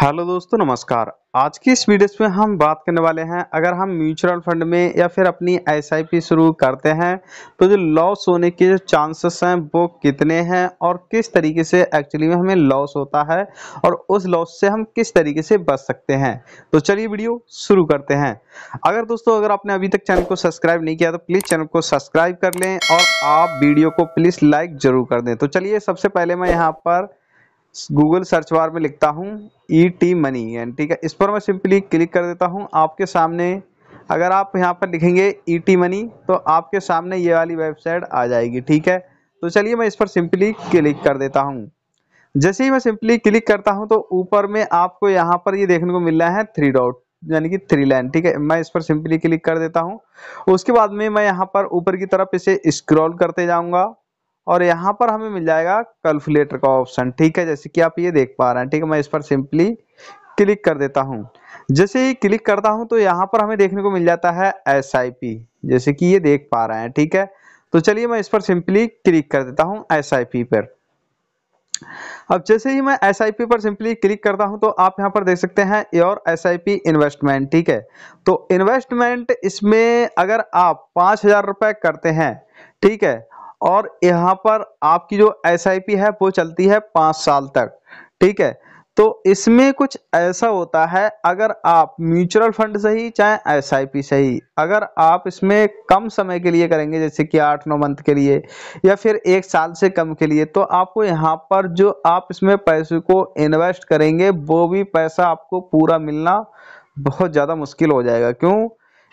hello दोस्तों नमस्कार आज की इस वीडियो में हम बात करने वाले हैं अगर हम म्यूचुअल फंड में या फिर अपनी एसआईपी शुरू करते हैं तो जो लॉस होने के जो चांसेस हैं वो कितने हैं और किस तरीके से एक्चुअली में हमें लॉस होता है और उस लॉस से हम किस तरीके से बच सकते हैं तो चलिए वीडियो शुरू करते हैं अगर दोस्तों अगर आपने अभी तक चैनल को सब्सक्राइब नहीं किया तो प्लीज़ चैनल को सब्सक्राइब कर लें और आप वीडियो को प्लीज़ लाइक ज़रूर कर दें तो चलिए सबसे पहले मैं यहाँ पर गूगल सर्च बार में लिखता हूँ ई टी मनी एंड ठीक है इस पर मैं सिंपली क्लिक कर देता हूँ आपके सामने अगर आप यहाँ पर लिखेंगे ई टी मनी तो आपके सामने ये वाली वेबसाइट आ जाएगी ठीक है तो चलिए मैं इस पर सिंपली क्लिक कर देता हूँ जैसे ही मैं सिंपली क्लिक करता हूँ तो ऊपर में आपको यहाँ पर ये यह देखने को मिल रहा है थ्री डॉट यानी कि थ्री लाइन ठीक है मैं इस पर सिंपली क्लिक कर देता हूँ उसके बाद में मैं यहाँ पर ऊपर की तरफ इसे स्क्रॉल करते जाऊँगा और यहाँ पर हमें मिल जाएगा कैलकुलेटर का ऑप्शन ठीक है जैसे कि आप ये देख पा रहे हैं ठीक है मैं इस पर सिंपली क्लिक कर देता हूँ जैसे ही क्लिक करता हूँ तो यहाँ पर हमें देखने को मिल जाता है एस जैसे कि ये देख पा रहे हैं ठीक है तो चलिए मैं इस पर सिंपली क्लिक कर देता हूँ एस पर अब जैसे ही मैं एस पर सिंपली क्लिक करता हूं तो आप यहां पर देख सकते हैं योर एस इन्वेस्टमेंट ठीक है तो इन्वेस्टमेंट इसमें अगर आप पांच हजार रुपए करते हैं ठीक है और यहाँ पर आपकी जो एस है वो चलती है पाँच साल तक ठीक है तो इसमें कुछ ऐसा होता है अगर आप म्यूचुअल फंड सही चाहे एस से ही अगर आप इसमें कम समय के लिए करेंगे जैसे कि आठ नौ मंथ के लिए या फिर एक साल से कम के लिए तो आपको यहाँ पर जो आप इसमें पैसे को इन्वेस्ट करेंगे वो भी पैसा आपको पूरा मिलना बहुत ज़्यादा मुश्किल हो जाएगा क्यों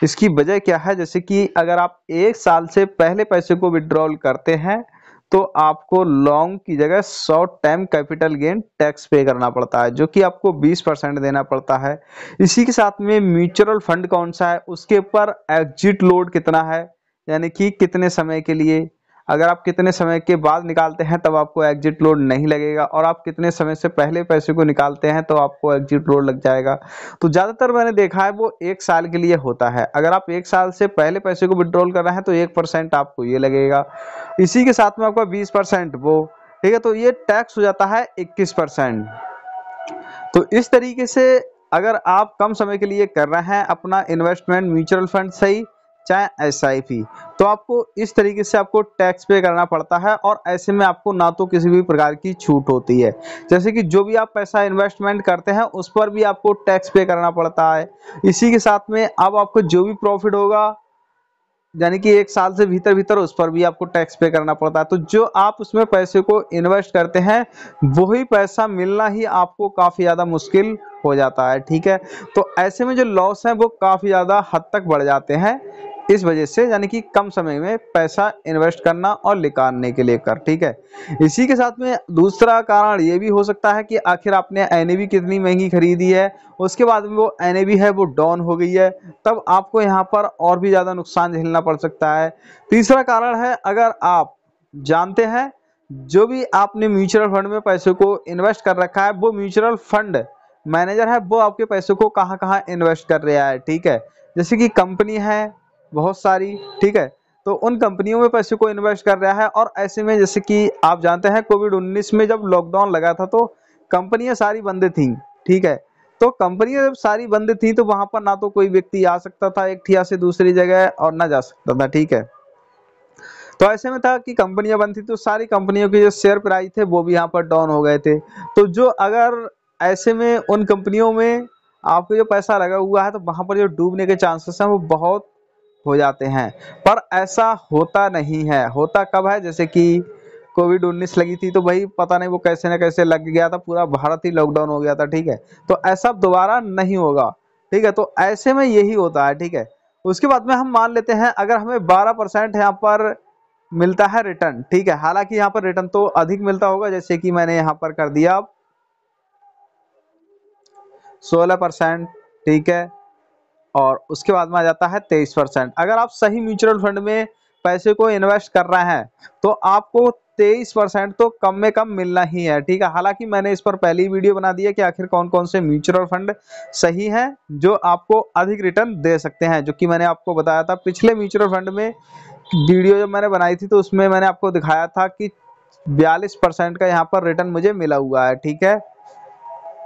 इसकी वजह क्या है जैसे कि अगर आप एक साल से पहले पैसे को विड्रॉल करते हैं तो आपको लॉन्ग की जगह short time capital gain tax pay करना पड़ता है जो कि आपको 20 परसेंट देना पड़ता है इसी के साथ में म्यूचुअल फंड कौन सा है उसके ऊपर एग्जिट लोड कितना है यानी कि कितने समय के लिए अगर आप कितने समय के बाद निकालते हैं तब आपको एग्जिट लोड नहीं लगेगा और आप कितने समय से पहले पैसे को निकालते हैं तो आपको एग्जिट लोड लग जाएगा तो ज़्यादातर मैंने देखा है वो एक साल के लिए होता है अगर आप एक साल से पहले पैसे को विड्रॉल कर रहे हैं तो एक परसेंट आपको ये लगेगा इसी के साथ में आपका बीस परसेंट वो ठीक है तो ये टैक्स हो जाता है इक्कीस परसेंट तो इस तरीके से अगर आप कम समय के लिए कर रहे हैं अपना इन्वेस्टमेंट म्यूचुअल फंड सही चाहे एस आई पी तो आपको इस तरीके से आपको टैक्स पे करना पड़ता है और ऐसे में आपको ना तो किसी भी प्रकार की छूट होती है जैसे कि जो भी आप पैसा इन्वेस्टमेंट करते हैं उस पर भी आपको टैक्स पे करना पड़ता है इसी के साथ में अब आपको जो भी प्रॉफिट होगा यानी कि एक साल से भीतर भीतर उस पर भी आपको टैक्स पे करना पड़ता है तो जो आप उसमें पैसे को इन्वेस्ट करते हैं वही पैसा मिलना ही आपको काफ़ी ज़्यादा मुश्किल हो जाता है ठीक है तो ऐसे में जो लॉस हैं वो काफ़ी ज़्यादा हद तक बढ़ जाते हैं इस वजह से यानी कि कम समय में पैसा इन्वेस्ट करना और निकालने के लिए कर ठीक है इसी के साथ में दूसरा कारण ये भी हो सकता है कि आखिर आपने एन कितनी महंगी खरीदी है उसके बाद में वो एन है वो डाउन हो गई है तब आपको यहाँ पर और भी ज़्यादा नुकसान झेलना पड़ सकता है तीसरा कारण है अगर आप जानते हैं जो भी आपने म्यूचुअल फंड में पैसे को इन्वेस्ट कर रखा है वो म्यूचुअल फंड मैनेजर है वो आपके पैसे को कहाँ कहाँ इन्वेस्ट कर रहा है ठीक है जैसे कि कंपनी है बहुत सारी ठीक है तो उन कंपनियों में पैसे को इन्वेस्ट कर रहा है और ऐसे में जैसे कि आप जानते हैं कोविड 19 में जब लॉकडाउन लगा था तो कंपनियां सारी बंद थी ठीक है तो कंपनियां जब सारी बंद थी तो वहां पर ना तो कोई व्यक्ति आ सकता था एक ठिया से दूसरी जगह और ना जा सकता था ठीक है तो ऐसे में था कि कंपनियां बंद थी तो सारी कंपनियों के जो शेयर प्राइस थे वो भी यहाँ पर डाउन हो गए थे तो जो अगर ऐसे में उन कंपनियों में आपको जो पैसा लगा हुआ है तो वहां पर जो डूबने के चांसेस हैं वो बहुत हो जाते हैं पर ऐसा होता नहीं है होता कब है जैसे कि कोविड 19 लगी थी तो भाई पता नहीं वो कैसे ना कैसे लग गया था पूरा भारत ही लॉकडाउन हो गया था ठीक है तो ऐसा दोबारा नहीं होगा ठीक है तो ऐसे में यही होता है ठीक है उसके बाद में हम मान लेते हैं अगर हमें 12 परसेंट यहाँ पर मिलता है रिटर्न ठीक है हालांकि यहाँ पर रिटर्न तो अधिक मिलता होगा जैसे कि मैंने यहाँ पर कर दिया अब सोलह परसेंट ठीक है और उसके बाद में आ जाता है तेईस परसेंट अगर आप सही म्यूचुअल फंड में पैसे को इन्वेस्ट कर रहे हैं तो आपको तेईस परसेंट तो कम में कम मिलना ही है ठीक है हालांकि मैंने इस पर पहली वीडियो बना दी है कि आखिर कौन कौन से म्यूचुअल फंड सही हैं जो आपको अधिक रिटर्न दे सकते हैं जो कि मैंने आपको बताया था पिछले म्यूचुअल फंड में वीडियो जब मैंने बनाई थी तो उसमें मैंने आपको दिखाया था कि बयालीस परसेंट का यहाँ पर रिटर्न मुझे मिला हुआ है ठीक है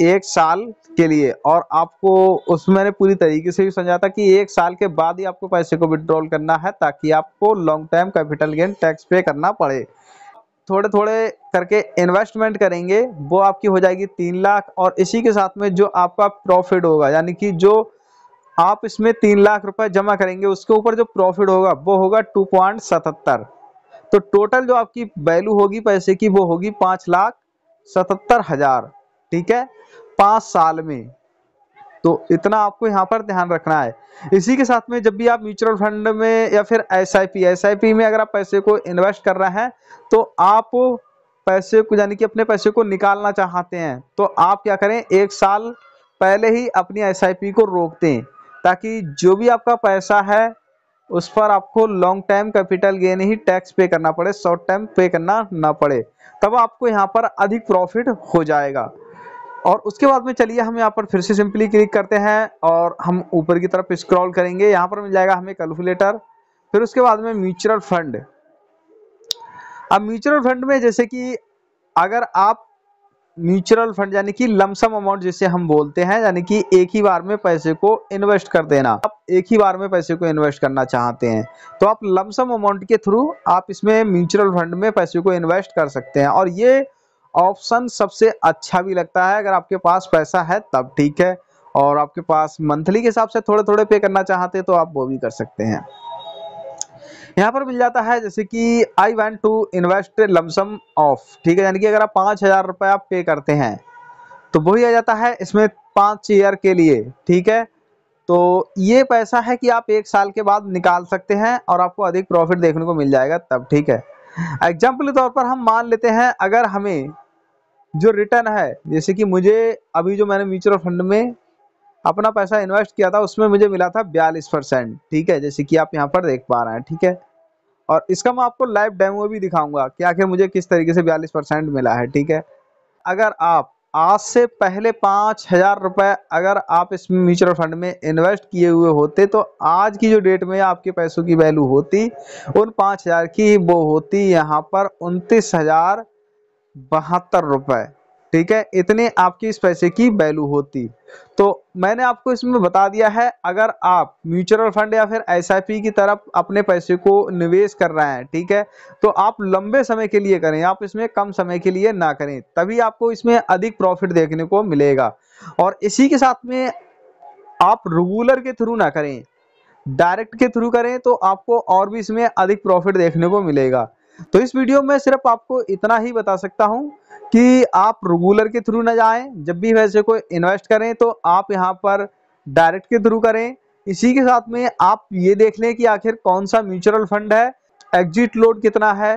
एक साल के लिए और आपको उसमें मैंने पूरी तरीके से भी समझाता कि एक साल के बाद ही आपको पैसे को विड्रॉल करना है ताकि आपको long term capital gain tax pay करना पड़े थोड़े थोड़े करके इन्वेस्टमेंट करेंगे वो आपकी हो जाएगी तीन लाख और इसी के साथ में जो आपका प्रॉफिट होगा यानी कि जो आप इसमें तीन लाख रुपए जमा करेंगे उसके ऊपर जो प्रॉफिट होगा वो होगा टू पॉइंट सतहत्तर तो टोटल जो आपकी वैल्यू होगी पैसे की वो होगी पाँच लाख सतहत्तर हजार ठीक है पांच साल में तो इतना आपको यहां पर ध्यान रखना है इसी के साथ में जब भी आप म्यूचुअल फंड में या फिर एस आई में अगर आप पैसे को इन्वेस्ट कर रहे हैं तो आप पैसे को यानी कि अपने पैसे को निकालना चाहते हैं तो आप क्या करें एक साल पहले ही अपनी एस को रोक दें ताकि जो भी आपका पैसा है उस पर आपको लॉन्ग टाइम कैपिटल गेन ही टैक्स पे करना पड़े शॉर्ट टाइम पे करना ना पड़े तब आपको यहाँ पर अधिक प्रॉफिट हो जाएगा और उसके बाद में चलिए हम यहाँ पर फिर से सिंपली क्लिक करते हैं और हम ऊपर की तरफ स्क्रॉल करेंगे यहाँ पर मिल जाएगा हमें कैलकुलेटर फिर उसके बाद में म्यूचुअल फंड अब म्यूचुअल फंड में जैसे कि अगर आप म्यूचुअल फंड यानी कि लमसम अमाउंट जिसे हम बोलते हैं यानी कि एक ही बार में पैसे को इन्वेस्ट कर देना आप एक ही बार में पैसे को इन्वेस्ट करना चाहते हैं तो आप लमसम अमाउंट के थ्रू आप इसमें म्यूचुअल फंड में पैसे को इन्वेस्ट कर सकते हैं और ये ऑप्शन सबसे अच्छा भी लगता है अगर आपके पास पैसा है तब ठीक है और आपके पास मंथली के हिसाब से थोड़े थोड़े पे करना चाहते तो आप वो भी कर सकते हैं यहाँ पर मिल जाता है जैसे कि I want to invest lumpsum of ठीक है यानी कि अगर आप पाँच हजार रुपये आप पे करते हैं तो वही आ जाता है इसमें पाँच ईयर के लिए ठीक है तो ये पैसा है कि आप एक साल के बाद निकाल सकते हैं और आपको अधिक प्रॉफिट देखने को मिल जाएगा तब ठीक है एग्जाम्पल के तौर पर हम मान लेते हैं अगर हमें जो रिटर्न है जैसे कि मुझे अभी जो मैंने म्यूचुअल फंड में अपना पैसा इन्वेस्ट किया था उसमें मुझे मिला था बयालीस परसेंट ठीक है जैसे कि आप यहाँ पर देख पा रहे हैं ठीक है और इसका मैं आपको लाइव डेमो भी दिखाऊंगा कि आखिर मुझे किस तरीके से बयालीस परसेंट मिला है ठीक है अगर आप आज से पहले पाँच हज़ार रुपये अगर आप इस म्यूचुअल फंड में इन्वेस्ट किए हुए होते तो आज की जो डेट में आपके पैसों की वैल्यू होती उन पाँच हज़ार की वो होती यहाँ पर उनतीस हज़ार बहत्तर रुपए ठीक है इतने आपकी इस पैसे की वैल्यू होती तो मैंने आपको इसमें बता दिया है अगर आप म्यूचुअल फंड या फिर एस की तरफ अपने पैसे को निवेश कर रहे हैं ठीक है तो आप लंबे समय के लिए करें आप इसमें कम समय के लिए ना करें तभी आपको इसमें अधिक प्रॉफिट देखने को मिलेगा और इसी के साथ में आप रेगुलर के थ्रू ना करें डायरेक्ट के थ्रू करें तो आपको और भी इसमें अधिक प्रॉफिट देखने को मिलेगा तो इस वीडियो में सिर्फ आपको इतना ही बता सकता हूं कि आप रेगुलर के थ्रू ना जाएं जब भी वैसे को इन्वेस्ट करें तो आप यहां पर डायरेक्ट के थ्रू करें इसी के साथ में आप ये देख लें कि आखिर कौन सा म्यूचुअल फंड है एग्जिट लोड कितना है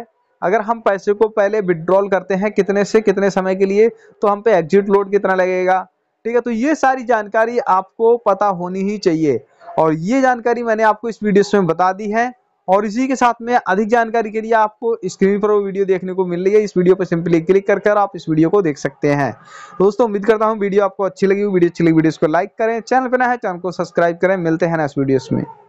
अगर हम पैसे को पहले विदड्रॉल करते हैं कितने से कितने समय के लिए तो हम पे एग्जिट लोड कितना लगेगा ठीक है तो ये सारी जानकारी आपको पता होनी ही चाहिए और ये जानकारी मैंने आपको इस वीडियो में बता दी है और इसी के साथ में अधिक जानकारी के लिए आपको स्क्रीन पर वो वीडियो देखने को मिल रही है इस वीडियो पर सिंपली क्लिक कर कर आप इस वीडियो को देख सकते हैं दोस्तों उम्मीद करता हूँ वीडियो आपको अच्छी लगी वीडियो अच्छी लगी वीडियो को लाइक करें चैनल पर ना है चैनल को सब्सक्राइब करें मिलते हैं ना इस में